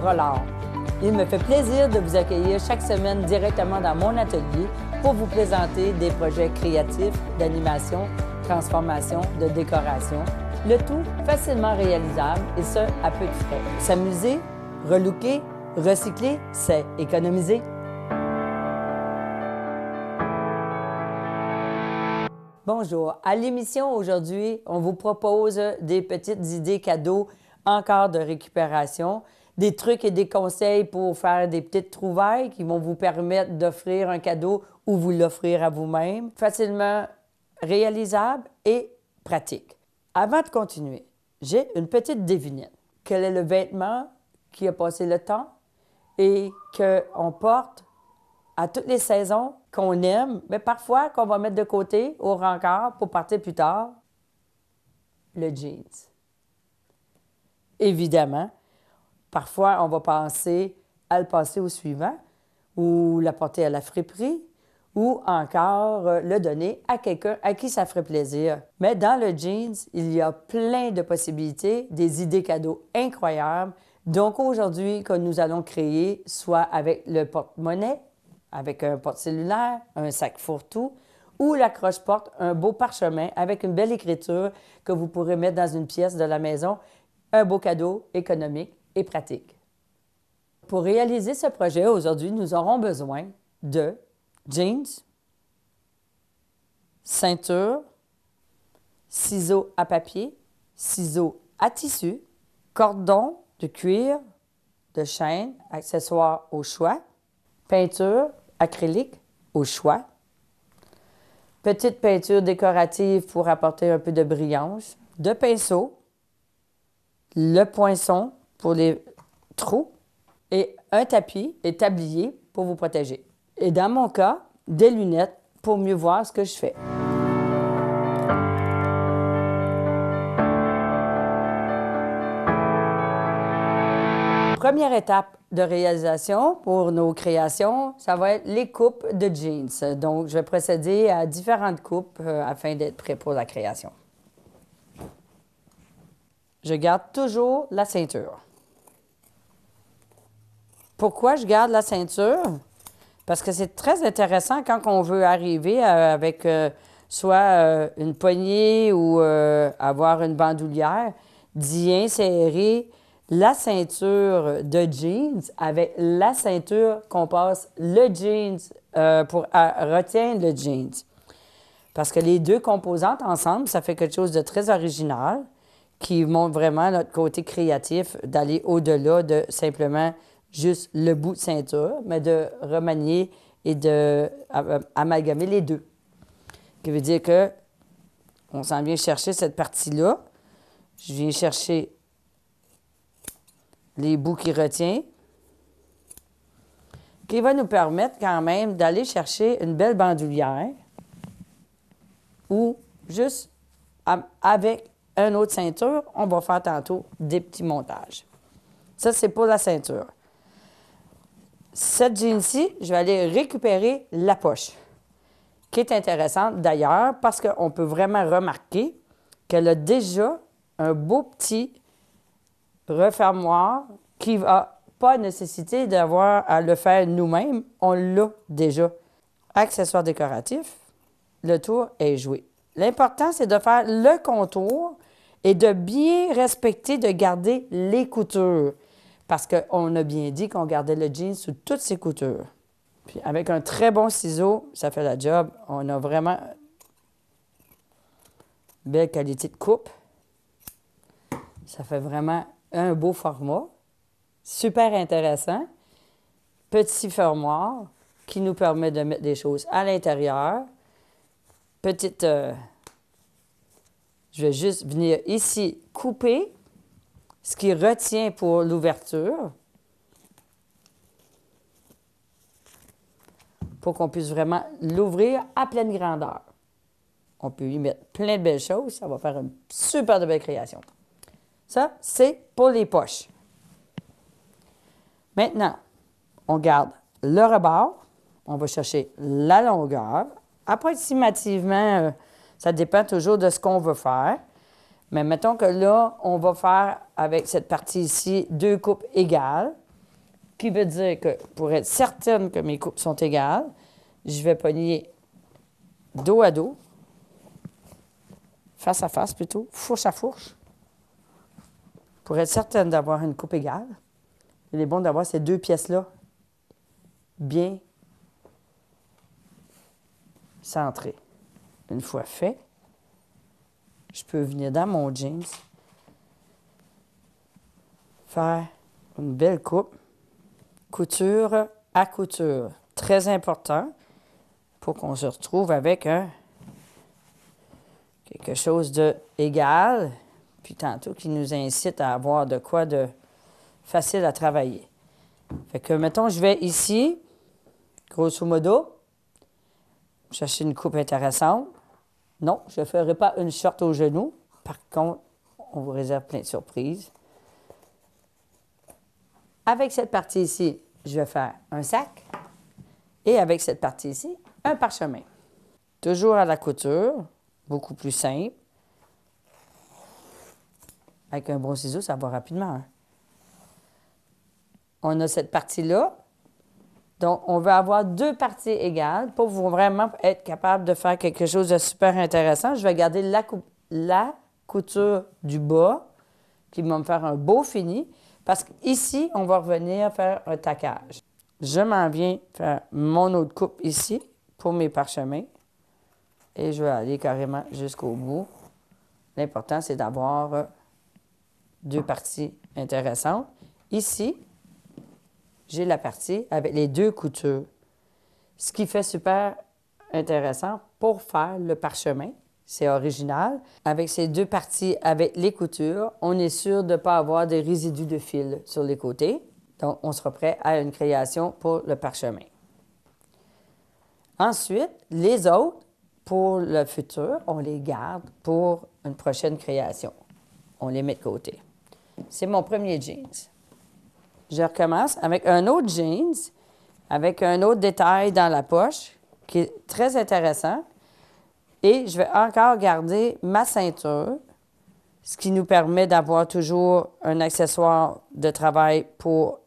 Roland, Il me fait plaisir de vous accueillir chaque semaine directement dans mon atelier pour vous présenter des projets créatifs d'animation, transformation, de décoration, le tout facilement réalisable et ce, à peu de frais. S'amuser, relooker, recycler, c'est économiser. Bonjour. À l'émission aujourd'hui, on vous propose des petites idées cadeaux encore de récupération des trucs et des conseils pour faire des petites trouvailles qui vont vous permettre d'offrir un cadeau ou vous l'offrir à vous-même, facilement réalisable et pratique. Avant de continuer, j'ai une petite devinette. Quel est le vêtement qui a passé le temps et qu'on porte à toutes les saisons qu'on aime, mais parfois qu'on va mettre de côté au rencard pour partir plus tard? Le jeans. Évidemment, Parfois, on va penser à le passer au suivant ou l'apporter à la friperie ou encore euh, le donner à quelqu'un à qui ça ferait plaisir. Mais dans le jeans, il y a plein de possibilités, des idées cadeaux incroyables. Donc aujourd'hui, que nous allons créer soit avec le porte-monnaie, avec un porte-cellulaire, un sac fourre-tout, ou la l'accroche-porte, un beau parchemin avec une belle écriture que vous pourrez mettre dans une pièce de la maison. Un beau cadeau économique et pratique. Pour réaliser ce projet aujourd'hui, nous aurons besoin de jeans, ceinture, ciseaux à papier, ciseaux à tissu, cordon de cuir, de chaîne, accessoires au choix, peinture acrylique au choix, petite peinture décorative pour apporter un peu de brillance, de pinceaux, le poinçon pour les trous et un tapis et tablier pour vous protéger. Et dans mon cas, des lunettes pour mieux voir ce que je fais. Première étape de réalisation pour nos créations, ça va être les coupes de jeans. Donc, je vais procéder à différentes coupes euh, afin d'être prêt pour la création je garde toujours la ceinture. Pourquoi je garde la ceinture? Parce que c'est très intéressant quand on veut arriver euh, avec euh, soit euh, une poignée ou avoir une bandoulière, d'y insérer la ceinture de jeans avec la ceinture qu'on passe le jeans pour retenir le jeans. Parce que les deux composantes ensemble, ça fait quelque chose de très original qui montre vraiment notre côté créatif, d'aller au-delà de simplement juste le bout de ceinture, mais de remanier et de euh, euh, les deux. Ce qui veut dire que on s'en vient chercher cette partie-là. Je viens chercher les bouts qui retient, qui va nous permettre quand même d'aller chercher une belle bandoulière ou juste avec un autre ceinture, on va faire tantôt des petits montages. Ça, c'est pour la ceinture. Cette jean-ci, je vais aller récupérer la poche, qui est intéressante d'ailleurs parce qu'on peut vraiment remarquer qu'elle a déjà un beau petit refermoir qui n'a pas nécessité d'avoir à le faire nous-mêmes. On l'a déjà. Accessoire décoratif, le tour est joué. L'important, c'est de faire le contour et de bien respecter de garder les coutures. Parce qu'on a bien dit qu'on gardait le jean sous toutes ses coutures. Puis avec un très bon ciseau, ça fait la job. On a vraiment belle qualité de coupe. Ça fait vraiment un beau format, super intéressant. Petit fermoir qui nous permet de mettre des choses à l'intérieur. Petite euh, je vais juste venir ici couper ce qui retient pour l'ouverture pour qu'on puisse vraiment l'ouvrir à pleine grandeur. On peut y mettre plein de belles choses. Ça va faire une super belle création. Ça, c'est pour les poches. Maintenant, on garde le rebord. On va chercher la longueur. Approximativement euh, ça dépend toujours de ce qu'on veut faire. Mais mettons que là, on va faire avec cette partie ici deux coupes égales. Qui veut dire que pour être certaine que mes coupes sont égales, je vais pogner dos à dos, face à face plutôt, fourche à fourche, pour être certaine d'avoir une coupe égale. Il est bon d'avoir ces deux pièces-là bien centrées une fois fait, je peux venir dans mon jeans, faire une belle coupe, couture à couture. Très important pour qu'on se retrouve avec un, quelque chose d'égal, puis tantôt qui nous incite à avoir de quoi de facile à travailler. Fait que, mettons, je vais ici, grosso modo, chercher une coupe intéressante. Non, je ne ferai pas une sorte au genou. Par contre, on vous réserve plein de surprises. Avec cette partie ici, je vais faire un sac. Et avec cette partie ici, un parchemin. Toujours à la couture, beaucoup plus simple. Avec un bon ciseau, ça va rapidement. Hein. On a cette partie-là donc, on veut avoir deux parties égales pour vraiment être capable de faire quelque chose de super intéressant. Je vais garder la, la couture du bas qui va me faire un beau fini parce qu'ici, on va revenir faire un taquage. Je m'en viens faire mon autre coupe ici pour mes parchemins et je vais aller carrément jusqu'au bout. L'important, c'est d'avoir deux parties intéressantes. Ici, j'ai la partie avec les deux coutures. Ce qui fait super intéressant pour faire le parchemin, c'est original. Avec ces deux parties, avec les coutures, on est sûr de ne pas avoir de résidus de fil sur les côtés. Donc, on sera prêt à une création pour le parchemin. Ensuite, les autres, pour le futur, on les garde pour une prochaine création. On les met de côté. C'est mon premier jeans. Je recommence avec un autre jeans, avec un autre détail dans la poche, qui est très intéressant. Et je vais encore garder ma ceinture, ce qui nous permet d'avoir toujours un accessoire de travail pour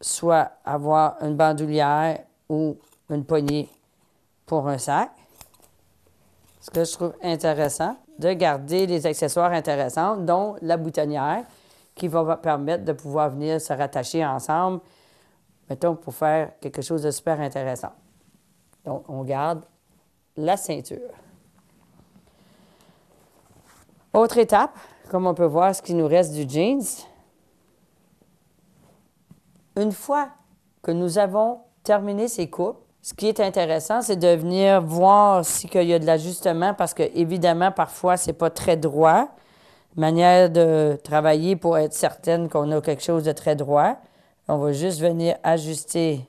soit avoir une bandoulière ou une poignée pour un sac. Ce que je trouve intéressant, de garder les accessoires intéressants, dont la boutonnière, qui va permettre de pouvoir venir se rattacher ensemble, mettons, pour faire quelque chose de super intéressant. Donc, on garde la ceinture. Autre étape, comme on peut voir ce qui nous reste du jeans. Une fois que nous avons terminé ces coupes, ce qui est intéressant, c'est de venir voir s'il y a de l'ajustement parce que, évidemment, parfois, n'est pas très droit manière de travailler pour être certaine qu'on a quelque chose de très droit. On va juste venir ajuster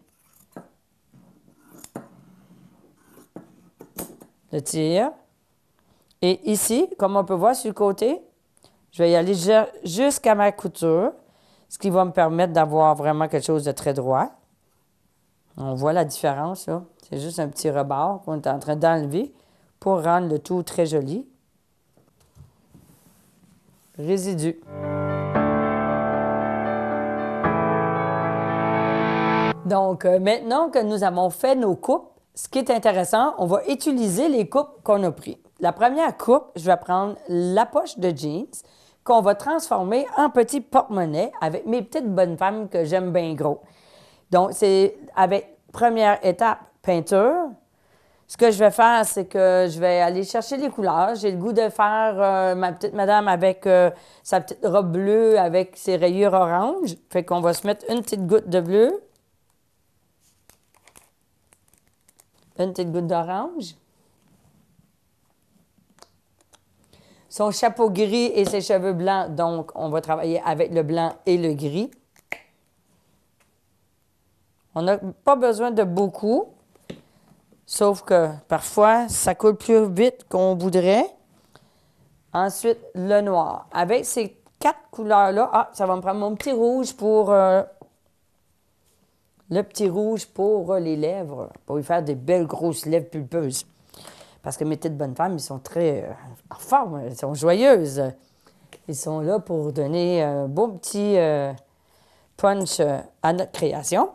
le tir. Et ici, comme on peut voir sur le côté, je vais y aller jusqu'à ma couture, ce qui va me permettre d'avoir vraiment quelque chose de très droit. On voit la différence, là. C'est juste un petit rebord qu'on est en train d'enlever pour rendre le tout très joli résidus. Donc, euh, maintenant que nous avons fait nos coupes, ce qui est intéressant, on va utiliser les coupes qu'on a prises. La première coupe, je vais prendre la poche de jeans qu'on va transformer en petit porte-monnaie avec mes petites bonnes femmes que j'aime bien gros. Donc, c'est avec première étape, peinture, ce que je vais faire, c'est que je vais aller chercher les couleurs. J'ai le goût de faire euh, ma petite madame avec euh, sa petite robe bleue avec ses rayures orange. Fait qu'on va se mettre une petite goutte de bleu. Une petite goutte d'orange. Son chapeau gris et ses cheveux blancs. Donc, on va travailler avec le blanc et le gris. On n'a pas besoin de beaucoup. Sauf que parfois, ça coule plus vite qu'on voudrait. Ensuite, le noir. Avec ces quatre couleurs-là, ah, ça va me prendre mon petit rouge pour... Euh, le petit rouge pour euh, les lèvres, pour lui faire des belles grosses lèvres pulpeuses. Parce que mes petites bonnes femmes, ils sont très euh, en forme, elles sont joyeuses. Ils sont là pour donner un beau petit punch à notre création.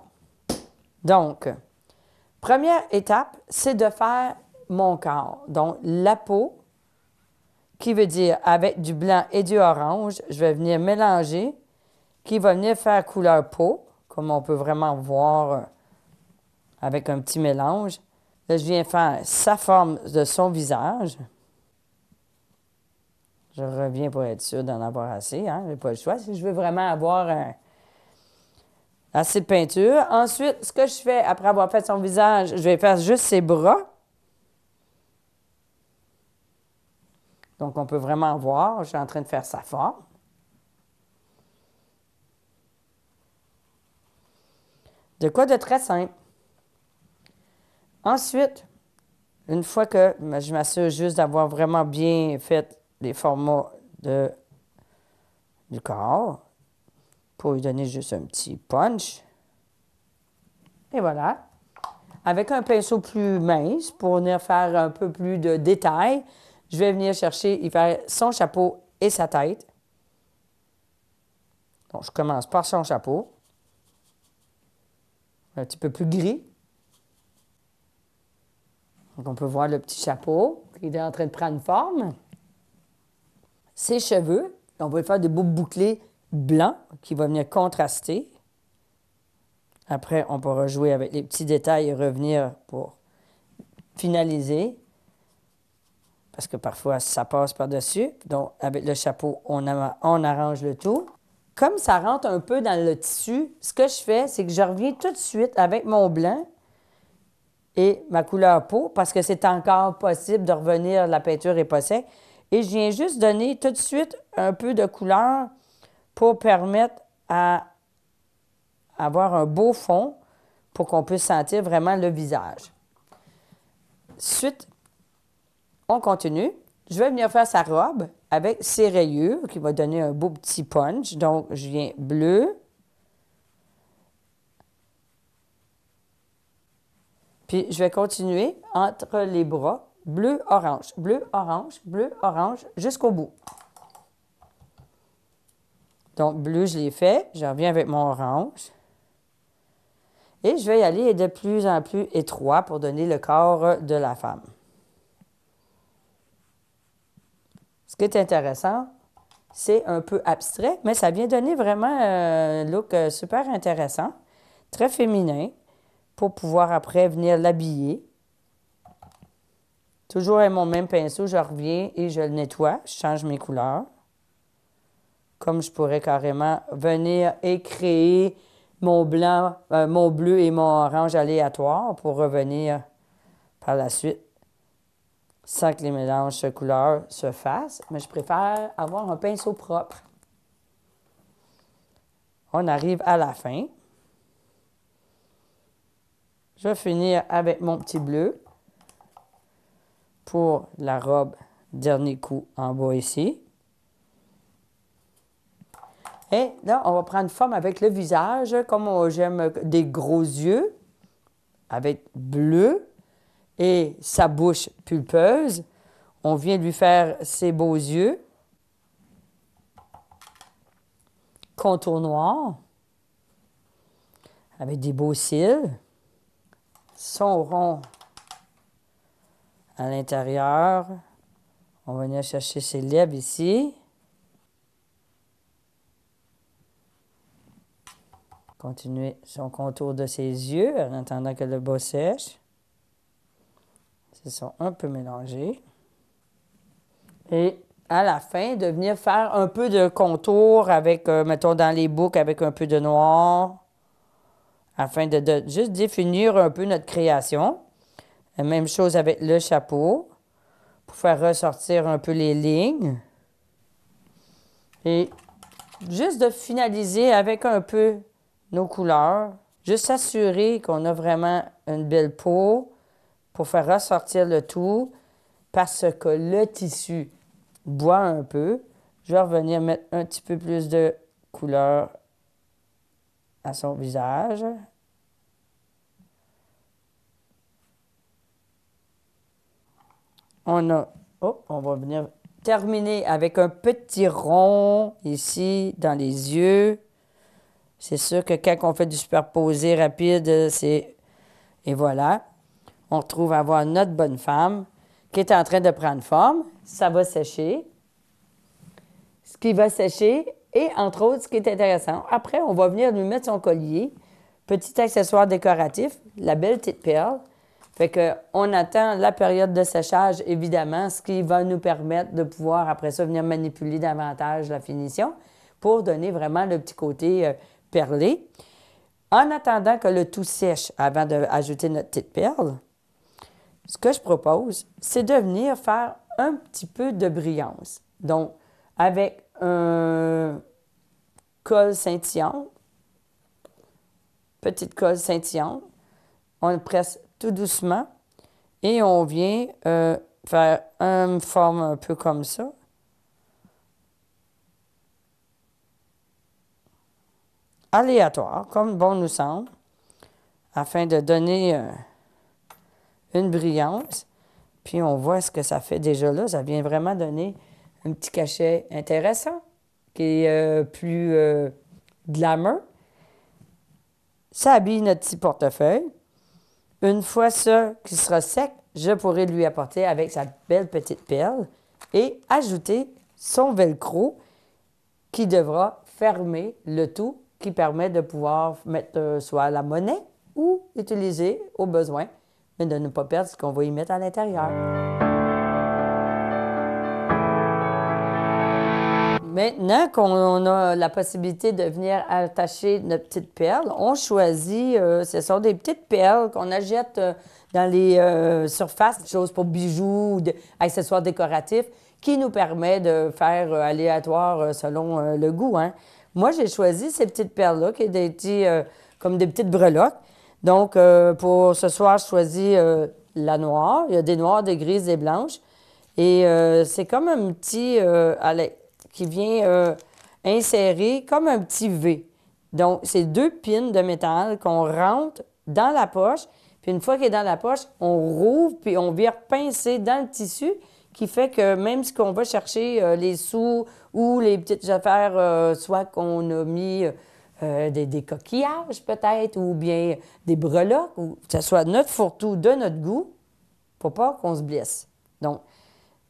Donc, Première étape, c'est de faire mon corps. Donc, la peau, qui veut dire avec du blanc et du orange, je vais venir mélanger, qui va venir faire couleur peau, comme on peut vraiment voir euh, avec un petit mélange. je viens faire sa forme de son visage. Je reviens pour être sûr d'en avoir assez. Hein? Je n'ai pas le choix. Si je veux vraiment avoir un, assez de peinture. Ensuite, ce que je fais après avoir fait son visage, je vais faire juste ses bras. Donc, on peut vraiment voir, je suis en train de faire sa forme. De quoi de très simple. Ensuite, une fois que je m'assure juste d'avoir vraiment bien fait les formats de, du corps, pour lui donner juste un petit punch. Et voilà. Avec un pinceau plus mince pour venir faire un peu plus de détails, je vais venir chercher, il faire son chapeau et sa tête. Donc, je commence par son chapeau. Un petit peu plus gris. Donc, on peut voir le petit chapeau Il est en train de prendre forme. Ses cheveux, on va lui faire des beaux bouclés blanc qui va venir contraster. Après, on pourra jouer avec les petits détails et revenir pour finaliser. Parce que parfois, ça passe par-dessus. Donc, avec le chapeau, on, on arrange le tout. Comme ça rentre un peu dans le tissu, ce que je fais, c'est que je reviens tout de suite avec mon blanc et ma couleur peau, parce que c'est encore possible de revenir, la peinture n'est pas Et je viens juste donner tout de suite un peu de couleur pour permettre à avoir un beau fond pour qu'on puisse sentir vraiment le visage. Suite, on continue. Je vais venir faire sa robe avec ses rayures qui va donner un beau petit punch. Donc, je viens bleu. Puis, je vais continuer entre les bras bleu-orange, bleu-orange, bleu-orange jusqu'au bout. Donc, bleu, je l'ai fait. Je reviens avec mon orange. Et je vais y aller de plus en plus étroit pour donner le corps de la femme. Ce qui est intéressant, c'est un peu abstrait, mais ça vient donner vraiment euh, un look euh, super intéressant, très féminin, pour pouvoir après venir l'habiller. Toujours avec mon même pinceau, je reviens et je le nettoie, je change mes couleurs comme je pourrais carrément venir et créer mon blanc, euh, mon bleu et mon orange aléatoire pour revenir par la suite sans que les mélanges de couleurs se fassent, mais je préfère avoir un pinceau propre. On arrive à la fin. Je vais finir avec mon petit bleu pour la robe dernier coup en bas ici. Et hein? là, on va prendre une forme avec le visage, comme j'aime des gros yeux, avec bleu, et sa bouche pulpeuse. On vient lui faire ses beaux yeux. Contour noir, avec des beaux cils. Son rond à l'intérieur. On va venir chercher ses lèvres ici. Continuer son contour de ses yeux en attendant que le bas sèche. Ils sont un peu mélangés. Et à la fin, de venir faire un peu de contour avec, euh, mettons, dans les boucles avec un peu de noir, afin de, de juste définir un peu notre création. La même chose avec le chapeau, pour faire ressortir un peu les lignes. Et juste de finaliser avec un peu nos couleurs, juste s'assurer qu'on a vraiment une belle peau pour faire ressortir le tout parce que le tissu boit un peu. Je vais revenir mettre un petit peu plus de couleur à son visage. On a... Oh, on va venir terminer avec un petit rond ici dans les yeux. C'est sûr que quand on fait du superposé rapide, c'est... Et voilà, on retrouve avoir notre bonne femme qui est en train de prendre forme. Ça va sécher. Ce qui va sécher et, entre autres, ce qui est intéressant. Après, on va venir lui mettre son collier, petit accessoire décoratif, la belle petite perle. Fait qu'on attend la période de séchage, évidemment, ce qui va nous permettre de pouvoir, après ça, venir manipuler davantage la finition pour donner vraiment le petit côté euh, perlée. En attendant que le tout sèche avant d'ajouter notre petite perle, ce que je propose, c'est de venir faire un petit peu de brillance. Donc, avec un colle scintillante, petite colle scintillante, on le presse tout doucement et on vient euh, faire une forme un peu comme ça. aléatoire, comme bon nous semble, afin de donner euh, une brillance. Puis on voit ce que ça fait déjà là. Ça vient vraiment donner un petit cachet intéressant, qui est euh, plus euh, glamour. Ça habille notre petit portefeuille. Une fois ça qui sera sec, je pourrai lui apporter avec sa belle petite perle et ajouter son velcro qui devra fermer le tout qui permet de pouvoir mettre euh, soit la monnaie ou utiliser au besoin, mais de ne pas perdre ce qu'on va y mettre à l'intérieur. Maintenant qu'on a la possibilité de venir attacher notre petite perle, on choisit, euh, ce sont des petites perles qu'on achète euh, dans les surfaces, des choses pour bijoux ou accessoires décoratifs, qui nous permet de faire aléatoire selon le goût. Hein. Moi, j'ai choisi ces petites perles-là, qui sont euh, comme des petites breloques. Donc, euh, pour ce soir, je choisis euh, la noire. Il y a des noires, des grises, des blanches. Et c'est comme un petit, allez, qui vient insérer comme un petit V. Donc, c'est deux pins de métal qu'on rentre dans la poche. Puis une fois qu'il est dans la poche, on rouvre, puis on vient pincer dans le tissu qui fait que même si qu'on va chercher euh, les sous ou les petites affaires, euh, soit qu'on a mis euh, des, coquillages peut-être, ou bien des breloques, ou que ce soit notre fourre-tout de notre goût, pour pas qu'on se blesse. Donc,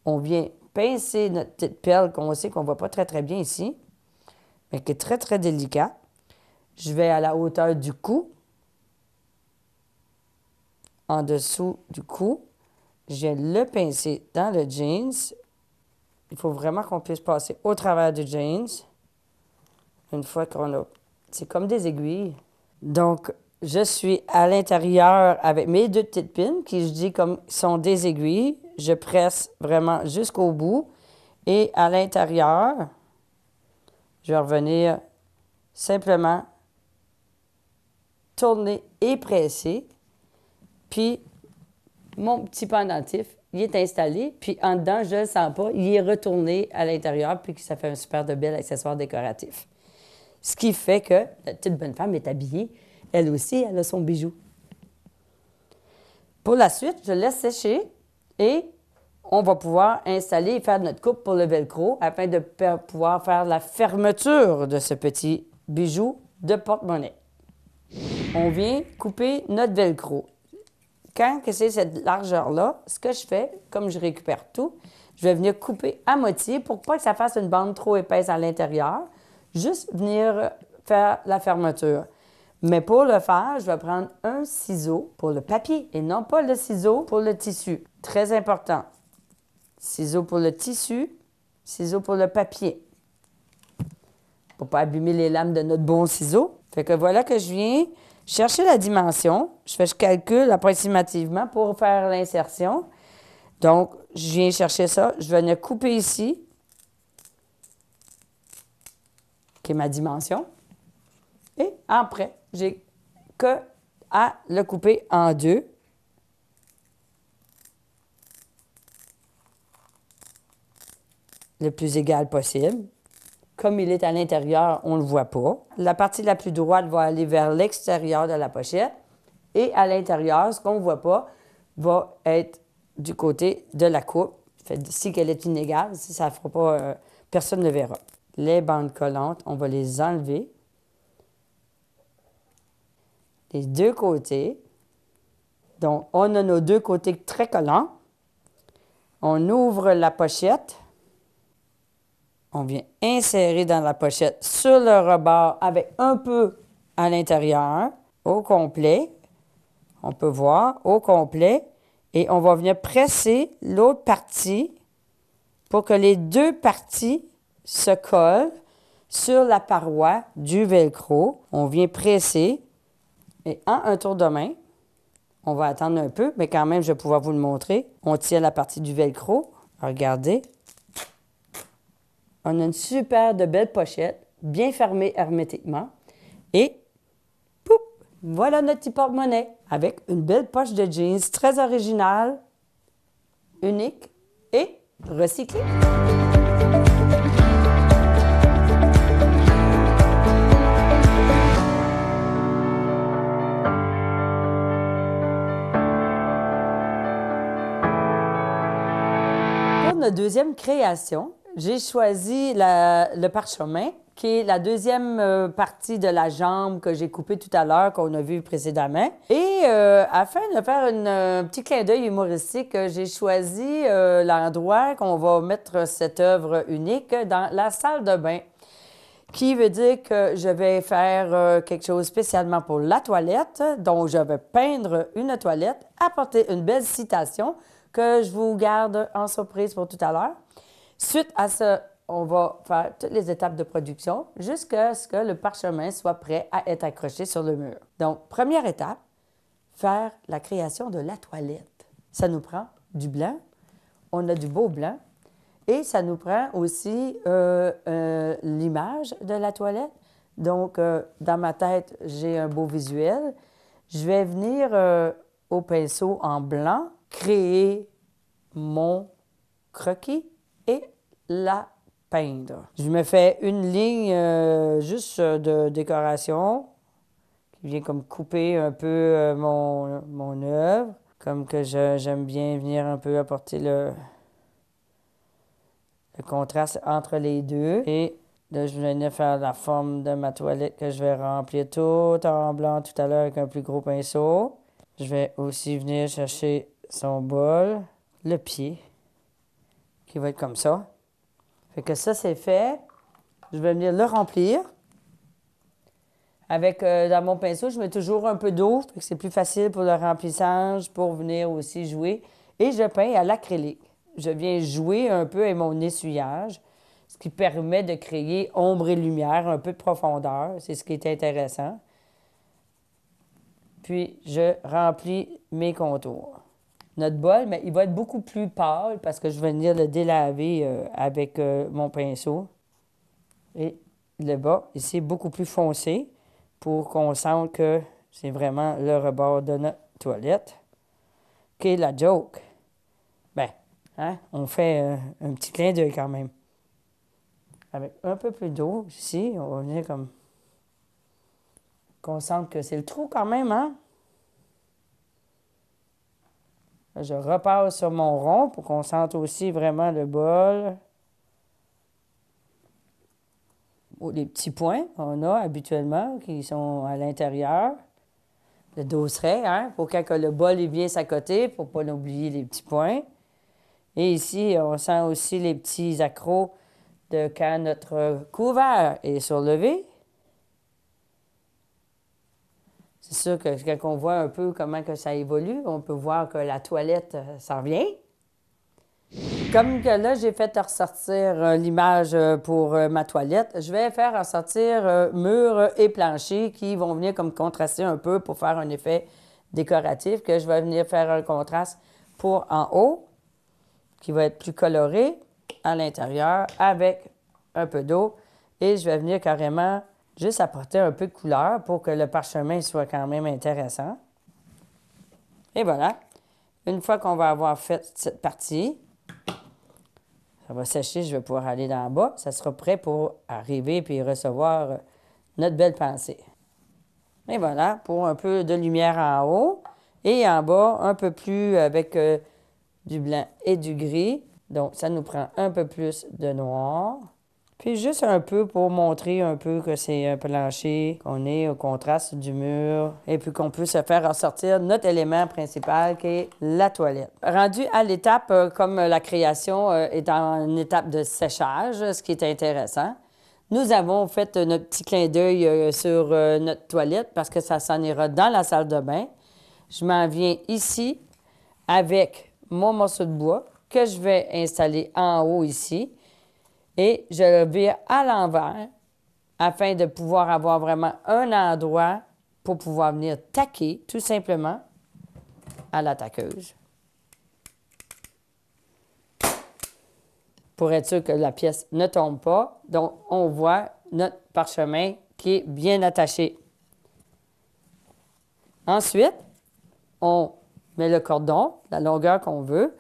on vient pincer notre petite perle qu'on sait qu'on ne voit pas très, très bien ici, mais qui est très, très délicat. Je vais à la hauteur du cou, en dessous du cou, je le pincé dans le jeans. Il faut vraiment qu'on puisse passer au travers du jeans. Une fois qu'on a... C'est comme des aiguilles. Donc, je suis à l'intérieur avec mes deux petites pins qui, je dis, comme sont des aiguilles. Je presse vraiment jusqu'au bout. Et à l'intérieur, je vais revenir simplement tourner et presser. Puis, mon petit pendentif, il est installé, puis en dedans, je le sens pas, il est retourné à l'intérieur, puis ça fait un super de bel accessoire décoratif. Ce qui fait que la petite bonne femme est habillée, elle aussi, elle a son bijou. Pour la suite, je laisse sécher et on va pouvoir installer et faire notre coupe pour le velcro afin de pouvoir faire la fermeture de ce petit bijou de porte-monnaie. On vient couper notre velcro quand c'est cette largeur-là, ce que je fais, comme je récupère tout, je vais venir couper à moitié pour pas que ça fasse une bande trop épaisse à l'intérieur. Juste venir faire la fermeture. Mais pour le faire, je vais prendre un ciseau pour le papier et non pas le ciseau pour le tissu. Très important. Ciseau pour le tissu, ciseau pour le papier. Pour pas abîmer les lames de notre bon ciseau. Fait que voilà que je viens chercher la dimension. Je fais je calcule approximativement pour faire l'insertion. Donc, je viens chercher ça. Je vais le couper ici, qui est ma dimension. Et après, j'ai que à le couper en deux. Le plus égal possible comme il est à l'intérieur, on ne le voit pas. La partie la plus droite va aller vers l'extérieur de la pochette et à l'intérieur, ce qu'on ne voit pas, va être du côté de la coupe. si elle est inégale, si ça fera pas, euh, personne ne verra. Les bandes collantes, on va les enlever les deux côtés. Donc, on a nos deux côtés très collants. On ouvre la pochette on vient insérer dans la pochette sur le rebord avec un peu à l'intérieur, au complet. On peut voir, au complet. Et on va venir presser l'autre partie pour que les deux parties se collent sur la paroi du velcro. On vient presser et en un tour de main, on va attendre un peu, mais quand même, je vais pouvoir vous le montrer. On tient la partie du velcro. Regardez, on a une super de belle pochette, bien fermée hermétiquement. Et, pouf, voilà notre petit porte-monnaie avec une belle poche de jeans très originale, unique et recyclée. Pour notre deuxième création, j'ai choisi le parchemin, qui est la deuxième euh, partie de la jambe que j'ai coupée tout à l'heure, qu'on a vue précédemment. Et euh, afin de faire un petit clin d'œil humoristique, euh, j'ai choisi l'endroit qu'on va mettre cette œuvre unique dans la salle de bain qui veut dire que je vais faire quelque chose spécialement pour la toilette. dont je vais peindre une toilette, apporter une belle citation que je vous garde en surprise pour tout à l'heure. Suite à ça, on va faire toutes les étapes de production jusqu'à ce que le parchemin soit prêt à être accroché sur le mur. Donc, première étape, faire la création de la toilette. Ça nous prend du blanc, on a du beau blanc, et ça nous prend aussi euh, euh, l'image de la toilette. Donc, euh, dans ma tête, j'ai un beau visuel. Je vais venir au pinceau en blanc créer mon croquis la peindre. Je me fais une ligne euh, juste euh, de décoration qui vient comme couper un peu euh, mon, mon œuvre, comme que j'aime bien venir un peu apporter le, le contraste entre les deux. Et Là, je venir faire la forme de ma toilette que je vais remplir tout en blanc tout à l'heure avec un plus gros pinceau. Je vais aussi venir chercher son bol, le pied, qui va être comme ça. Fait que ça, c'est fait. Je vais venir le remplir. Avec, euh, dans mon pinceau, je mets toujours un peu d'eau, c'est plus facile pour le remplissage, pour venir aussi jouer. Et je peins à l'acrylique. Je viens jouer un peu avec mon essuyage, ce qui permet de créer ombre et lumière, un peu de profondeur. C'est ce qui est intéressant. Puis, je remplis mes contours notre bol, mais il va être beaucoup plus pâle parce que je vais venir le délaver euh, avec euh, mon pinceau. Et le bas, ici, beaucoup plus foncé pour qu'on sente que c'est vraiment le rebord de notre toilette. OK, la joke? Ben, hein, on fait euh, un petit clin d'œil quand même. Avec un peu plus d'eau ici, on va venir comme... qu'on sente que c'est le trou quand même, hein? Je repasse sur mon rond pour qu'on sente aussi vraiment le bol. Les petits points qu'on a habituellement qui sont à l'intérieur. Le dos hein, pour que le bol vienne à côté, pour pas oublier les petits points. Et ici, on sent aussi les petits accros de quand notre couvert est surlevé. c'est sûr que quand on voit un peu comment que ça évolue, on peut voir que la toilette s'en euh, vient. Comme que là, j'ai fait ressortir euh, l'image euh, pour ma toilette, je vais faire ressortir murs et plancher qui vont venir comme contraster un peu pour faire un effet décoratif, que je vais venir faire un contraste pour en haut, qui va être plus coloré à l'intérieur avec un peu d'eau. Et je vais venir carrément juste apporter un peu de couleur pour que le parchemin soit quand même intéressant. Et voilà. Une fois qu'on va avoir fait cette partie, ça va sécher, je vais pouvoir aller d'en bas. Ça sera prêt pour arriver puis recevoir notre belle pensée. Et voilà, pour un peu de lumière en haut et en bas, un peu plus avec euh, du blanc et du gris. Donc, ça nous prend un peu plus de noir. Puis juste un peu pour montrer un peu que c'est un plancher, qu'on est au contraste du mur et puis qu'on peut se faire ressortir notre élément principal qui est la toilette. Rendu à l'étape, euh, comme la création euh, est en étape de séchage, ce qui est intéressant, nous avons fait notre petit clin d'œil euh, sur notre toilette parce que ça s'en ira dans la salle de bain. Je m'en viens ici avec mon morceau de bois que je vais installer en haut ici et je le vire à l'envers afin de pouvoir avoir vraiment un endroit pour pouvoir venir taquer tout simplement à la taqueuse. Pour être sûr que la pièce ne tombe pas, donc on voit notre parchemin qui est bien attaché. Ensuite, on met le cordon, la longueur qu'on veut,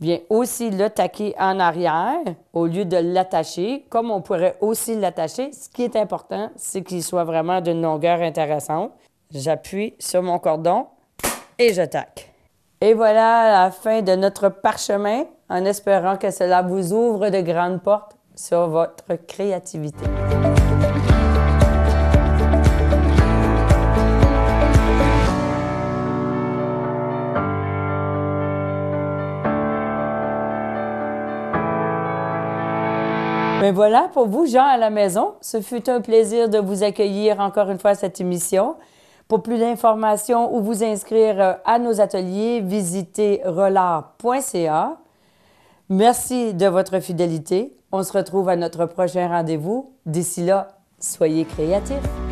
vient aussi le taquer en arrière au lieu de l'attacher, comme on pourrait aussi l'attacher. Ce qui est important, c'est qu'il soit vraiment d'une longueur intéressante. J'appuie sur mon cordon et je taque. Et voilà la fin de notre parchemin, en espérant que cela vous ouvre de grandes portes sur votre créativité. Mais ben voilà, pour vous, gens à la maison, ce fut un plaisir de vous accueillir encore une fois à cette émission. Pour plus d'informations ou vous inscrire euh, à nos ateliers, visitez relard.ca. Merci de votre fidélité. On se retrouve à notre prochain rendez-vous. D'ici là, soyez créatifs.